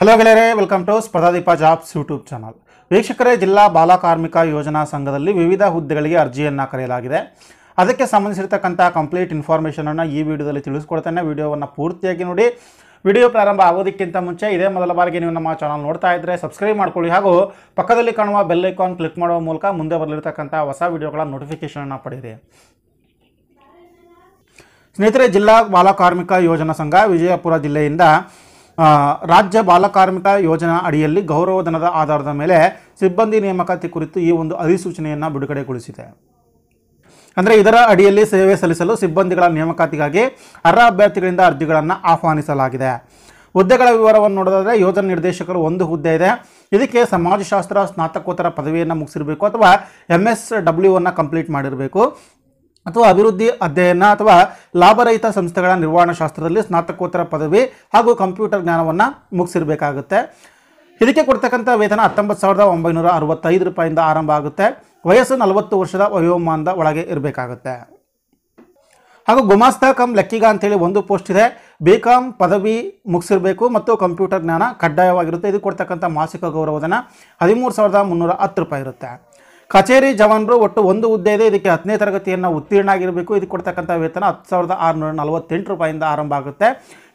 hello ಗೆಳೆಯರೆ welcome to Spardhadeepa jobs YouTube channel ವೀಕ್ಷಕರೇ ಜಿಲ್ಲಾ ಬಾಲ ಕಾರ್ಮಿಕ ಯೋಜನಾ ಸಂಘದಲ್ಲಿ ವಿವಿಧ ಹುದ್ದೆಗಳಿಗೆ ಅರ್ಜಿಯನ್ನು ಕರೆಯಲಾಗಿದೆ ಅದಕ್ಕೆ ಸಂಬಂಧಿಸಿರತಕ್ಕಂಥ ಕಂಪ್ಲೀಟ್ ಇನ್ಫಾರ್ಮೇಷನನ್ನು ಈ ವಿಡಿಯೋದಲ್ಲಿ ತಿಳಿಸ್ಕೊಡ್ತೇನೆ ವಿಡಿಯೋವನ್ನು ಪೂರ್ತಿಯಾಗಿ ನೋಡಿ ವಿಡಿಯೋ ಪ್ರಾರಂಭ ಆಗೋದಕ್ಕಿಂತ ಮುಂಚೆ ಇದೇ ಮೊದಲ ಬಾರಿಗೆ ನೀವು ನಮ್ಮ ಚಾನಲ್ ನೋಡ್ತಾ ಇದ್ದರೆ ಸಬ್ಸ್ಕ್ರೈಬ್ ಮಾಡ್ಕೊಳ್ಳಿ ಹಾಗೂ ಪಕ್ಕದಲ್ಲಿ ಕಾಣುವ ಬೆಲ್ ಐಕಾನ್ ಕ್ಲಿಕ್ ಮಾಡುವ ಮೂಲಕ ಮುಂದೆ ಬರಲಿರ್ತಕ್ಕಂಥ ಹೊಸ ವಿಡಿಯೋಗಳ ನೋಟಿಫಿಕೇಷನನ್ನು ಪಡೆಯಿರಿ ಸ್ನೇಹಿತರೆ ಜಿಲ್ಲಾ ಬಾಲ ಕಾರ್ಮಿಕ ಯೋಜನಾ ಸಂಘ ವಿಜಯಪುರ ಜಿಲ್ಲೆಯಿಂದ ರಾಜ್ಯ ಬಾಲಕಾರ್ಮಿಕ ಯೋಜನಾ ಅಡಿಯಲ್ಲಿ ಗೌರವಧನದ ಆಧಾರದ ಮೇಲೆ ಸಿಬ್ಬಂದಿ ನೇಮಕಾತಿ ಕುರಿತು ಈ ಒಂದು ಅಧಿಸೂಚನೆಯನ್ನು ಬಿಡುಗಡೆಗೊಳಿಸಿದೆ ಅಂದರೆ ಇದರ ಅಡಿಯಲ್ಲಿ ಸೇವೆ ಸಲ್ಲಿಸಲು ಸಿಬ್ಬಂದಿಗಳ ನೇಮಕಾತಿಗಾಗಿ ಅರ್ಹ ಅಭ್ಯರ್ಥಿಗಳಿಂದ ಅರ್ಜಿಗಳನ್ನು ಆಹ್ವಾನಿಸಲಾಗಿದೆ ಹುದ್ದೆಗಳ ವಿವರವನ್ನು ನೋಡೋದಾದರೆ ಯೋಜನಾ ನಿರ್ದೇಶಕರು ಒಂದು ಹುದ್ದೆ ಇದೆ ಇದಕ್ಕೆ ಸಮಾಜಶಾಸ್ತ್ರ ಸ್ನಾತಕೋತ್ತರ ಪದವಿಯನ್ನು ಮುಗಿಸಿರಬೇಕು ಅಥವಾ ಎಮ್ ಎಸ್ ಡಬ್ಲ್ಯೂ ಅನ್ನು ಕಂಪ್ಲೀಟ್ ಮಾಡಿರಬೇಕು ಅಥವಾ ಅಭಿವೃದ್ಧಿ ಅಧ್ಯಯನ ಅಥವಾ ಲಾಭರಹಿತ ಸಂಸ್ಥೆಗಳ ನಿರ್ವಹಣಾ ಶಾಸ್ತ್ರದಲ್ಲಿ ಸ್ನಾತಕೋತ್ತರ ಪದವಿ ಹಾಗೂ ಕಂಪ್ಯೂಟರ್ ಜ್ಞಾನವನ್ನು ಮುಗಿಸಿರಬೇಕಾಗುತ್ತೆ ಇದಕ್ಕೆ ಕೊಡ್ತಕ್ಕಂಥ ವೇತನ ಹತ್ತೊಂಬತ್ತು ಸಾವಿರದ ಒಂಬೈನೂರ ಅರವತ್ತೈದು ರೂಪಾಯಿಂದ ಆರಂಭ ಆಗುತ್ತೆ ವಯಸ್ಸು ನಲವತ್ತು ವರ್ಷದ ವಯೋಮಾನದ ಒಳಗೆ ಇರಬೇಕಾಗುತ್ತೆ ಹಾಗೂ ಗುಮಾಸ್ತ ಕಮ್ ಲೆಕ್ಕಿಗ ಅಂತೇಳಿ ಒಂದು ಪೋಸ್ಟ್ ಇದೆ ಬಿ ಕಾಮ್ ಪದವಿ ಮುಗಿಸಿರಬೇಕು ಮತ್ತು ಕಂಪ್ಯೂಟರ್ ಜ್ಞಾನ ಕಡ್ಡಾಯವಾಗಿರುತ್ತೆ ಇದು ಕೊಡ್ತಕ್ಕಂಥ ಮಾಸಿಕ ಗೌರವಧನ ಹದಿಮೂರು ಸಾವಿರದ ಮುನ್ನೂರ ಹತ್ತು ರೂಪಾಯಿ ಇರುತ್ತೆ ಕಚೇರಿ ಜವಾನರು ಒಟ್ಟು ಒಂದು ಹುದ್ದೆ ಇದೆ ಇದಕ್ಕೆ ಹತ್ತನೇ ತರಗತಿಯನ್ನು ಉತ್ತೀರ್ಣ ಆಗಿರಬೇಕು ಇದಕ್ಕೆ ಕೊಡ್ತಕ್ಕಂಥ ವೇತನ ಹತ್ತು ಸಾವಿರದ ಆರುನೂರ ನಲವತ್ತೆಂಟು ರೂಪಾಯಿಂದ ಆರಂಭ ಆಗುತ್ತೆ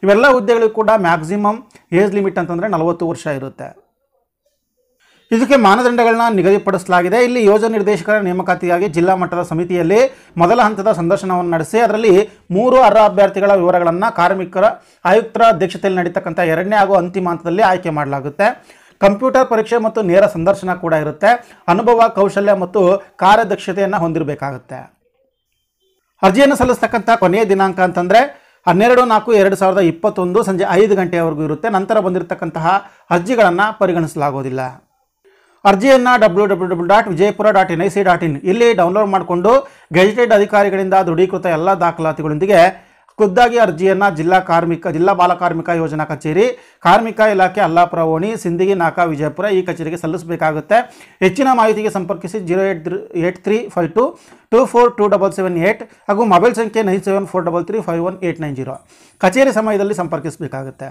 ಇವೆಲ್ಲ ಹುದ್ದೆಗಳಿಗೂ ಕೂಡ ಮ್ಯಾಕ್ಸಿಮಮ್ ಏಜ್ ಲಿಮಿಟ್ ಅಂತಂದರೆ ನಲವತ್ತು ವರ್ಷ ಇರುತ್ತೆ ಇದಕ್ಕೆ ಮಾನದಂಡಗಳನ್ನ ನಿಗದಿಪಡಿಸಲಾಗಿದೆ ಇಲ್ಲಿ ಯೋಜನಾ ನಿರ್ದೇಶಕರ ನೇಮಕಾತಿಗಾಗಿ ಜಿಲ್ಲಾ ಮಟ್ಟದ ಸಮಿತಿಯಲ್ಲಿ ಮೊದಲ ಹಂತದ ಸಂದರ್ಶನವನ್ನು ನಡೆಸಿ ಅದರಲ್ಲಿ ಮೂರು ಅರ್ಹ ಅಭ್ಯರ್ಥಿಗಳ ವಿವರಗಳನ್ನು ಕಾರ್ಮಿಕರ ಆಯುಕ್ತರ ಅಧ್ಯಕ್ಷತೆಯಲ್ಲಿ ನಡೀತಕ್ಕಂಥ ಎರಡನೇ ಹಾಗೂ ಅಂತಿಮ ಹಂತದಲ್ಲಿ ಆಯ್ಕೆ ಮಾಡಲಾಗುತ್ತೆ ಕಂಪ್ಯೂಟರ್ ಪರೀಕ್ಷೆ ಮತ್ತು ನೇರ ಸಂದರ್ಶನ ಕೂಡ ಇರುತ್ತೆ ಅನುಭವ ಕೌಶಲ್ಯ ಮತ್ತು ಕಾರ್ಯದಕ್ಷತೆಯನ್ನು ಹೊಂದಿರಬೇಕಾಗುತ್ತೆ ಅರ್ಜಿಯನ್ನು ಸಲ್ಲಿಸ್ತಕ್ಕಂಥ ಕೊನೆಯ ದಿನಾಂಕ ಅಂತಂದರೆ ಹನ್ನೆರಡು ನಾಲ್ಕು ಎರಡು ಸಾವಿರದ ಇಪ್ಪತ್ತೊಂದು ಸಂಜೆ ಐದು ಗಂಟೆಯವರೆಗೂ ಇರುತ್ತೆ ನಂತರ ಬಂದಿರತಕ್ಕಂತಹ ಅರ್ಜಿಗಳನ್ನು ಪರಿಗಣಿಸಲಾಗೋದಿಲ್ಲ ಅರ್ಜಿಯನ್ನು W W W dot Vijayapura dot N I C dot in ಇಲ್ಲಿ ಡೌನ್ಲೋಡ್ ಮಾಡಿಕೊಂಡು ಗೆಜೆಟೆಡ್ ಅಧಿಕಾರಿಗಳಿಂದ ದೃಢೀಕೃತ ಎಲ್ಲ ದಾಖಲಾತಿಗಳೊಂದಿಗೆ ಖುದ್ದಾಗಿ ಅರ್ಜಿಯನ್ನು ಜಿಲ್ಲಾ ಕಾರ್ಮಿಕ ಜಿಲ್ಲಾ ಬಾಲಕಾರ್ಮಿಕ ಯೋಜನಾ ಕಚೇರಿ ಕಾರ್ಮಿಕ ಇಲಾಖೆ ಅಲ್ಲಾಪುರ ಓಣಿ ಸಿಂದಗಿ ನಾಕಾ ವಿಜಯಪುರ ಈ ಕಚೇರಿಗೆ ಸಲ್ಲಿಸಬೇಕಾಗುತ್ತೆ ಹೆಚ್ಚಿನ ಮಾಹಿತಿಗೆ ಸಂಪರ್ಕಿಸಿ zero eight eight three five two two four two double seven eight ಹಾಗೂ ಮೊಬೈಲ್ ಸಂಖ್ಯೆ nine seven four double three five one eight nine zero ಕಚೇರಿ ಸಮಯದಲ್ಲಿ ಸಂಪರ್ಕಿಸಬೇಕಾಗುತ್ತೆ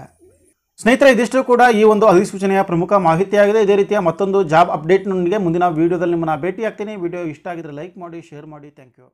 ಸ್ನೇಹಿತರೆ ಇದಿಷ್ಟು ಕೂಡ ಈ ಒಂದು ಅಧಿಸೂಚನೆಯ ಪ್ರಮುಖ ಮಾಹಿತಿಯಾಗಿದೆ ಇದೇ ರೀತಿಯ ಮತ್ತೊಂದು ಜಾಬ್ ಅಪ್ಡೇಟ್ನೊಂದಿಗೆ ಮುಂದಿನ ವೀಡಿಯೋದಲ್ಲಿ ನಿಮ್ಮನ್ನು ಭೇಟಿಯಾಗ್ತೀನಿ ವಿಡಿಯೋ ಇಷ್ಟ ಆಗಿದ್ರೆ ಲೈಕ್ ಮಾಡಿ ಶೇರ್ ಮಾಡಿ ಥ್ಯಾಂಕ್ ಯು